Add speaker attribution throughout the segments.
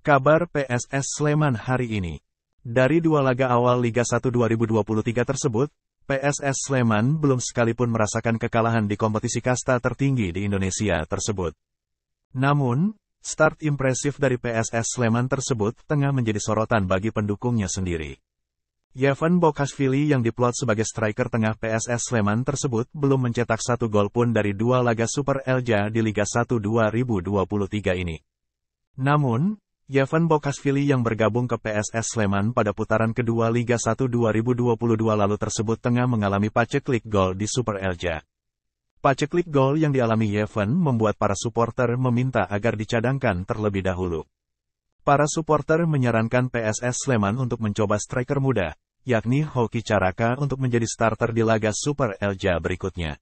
Speaker 1: Kabar PSS Sleman hari ini. Dari dua laga awal Liga 1 2023 tersebut, PSS Sleman belum sekalipun merasakan kekalahan di kompetisi kasta tertinggi di Indonesia tersebut. Namun, start impresif dari PSS Sleman tersebut tengah menjadi sorotan bagi pendukungnya sendiri. Yevan Bokasvili yang diplot sebagai striker tengah PSS Sleman tersebut belum mencetak satu gol pun dari dua laga Super Elja di Liga 1 2023 ini. Namun, Yevan Bokasvili yang bergabung ke PSS Sleman pada putaran kedua Liga 1 2022 lalu tersebut tengah mengalami paceklik gol di Super Elja. Paceklik gol yang dialami Yevan membuat para supporter meminta agar dicadangkan terlebih dahulu. Para supporter menyarankan PSS Sleman untuk mencoba striker muda, yakni Hoki Caraka untuk menjadi starter di laga Super Elja berikutnya.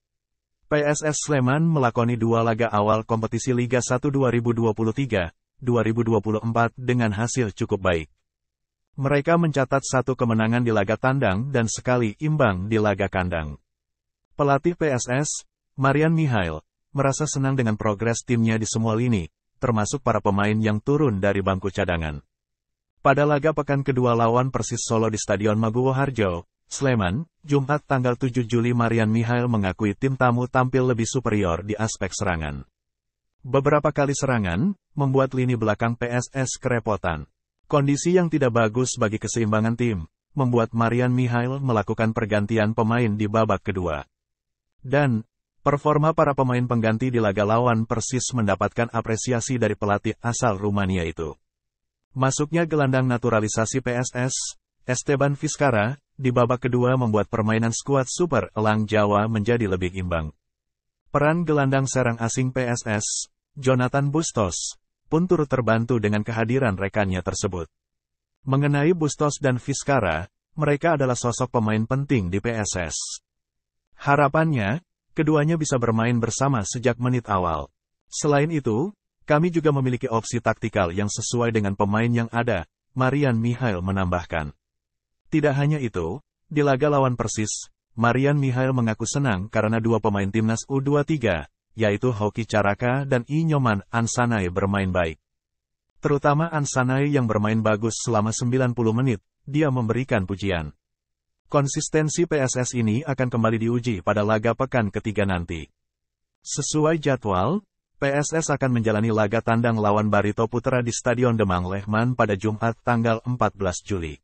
Speaker 1: PSS Sleman melakoni dua laga awal kompetisi Liga 1 2023, 2024 dengan hasil cukup baik. Mereka mencatat satu kemenangan di laga tandang dan sekali imbang di laga kandang. Pelatih PSS, Marian Mihail, merasa senang dengan progres timnya di semua lini, termasuk para pemain yang turun dari bangku cadangan. Pada laga pekan kedua lawan Persis Solo di Stadion Maguwo Harjo, Sleman, Jumat tanggal 7 Juli Marian Mihail mengakui tim tamu tampil lebih superior di aspek serangan. Beberapa kali serangan, membuat lini belakang PSS kerepotan. Kondisi yang tidak bagus bagi keseimbangan tim, membuat Marian Mihail melakukan pergantian pemain di babak kedua. Dan, performa para pemain pengganti di laga lawan persis mendapatkan apresiasi dari pelatih asal Rumania itu. Masuknya gelandang naturalisasi PSS, Esteban Fiskara, di babak kedua membuat permainan skuad Super Elang Jawa menjadi lebih imbang. Peran gelandang serang asing PSS, Jonathan Bustos, pun turut terbantu dengan kehadiran rekannya tersebut. Mengenai Bustos dan Fiskara, mereka adalah sosok pemain penting di PSS. Harapannya, keduanya bisa bermain bersama sejak menit awal. Selain itu, kami juga memiliki opsi taktikal yang sesuai dengan pemain yang ada, Marian Mihail menambahkan. Tidak hanya itu, di laga lawan Persis, Marian Mihail mengaku senang karena dua pemain timnas U23, yaitu Hoki Caraka dan Inyoman Ansanae bermain baik. Terutama Ansanae yang bermain bagus selama 90 menit, dia memberikan pujian. Konsistensi PSS ini akan kembali diuji pada laga pekan ketiga nanti. Sesuai jadwal, PSS akan menjalani laga tandang lawan Barito Putra di Stadion Demang Lehman pada Jumat tanggal 14 Juli.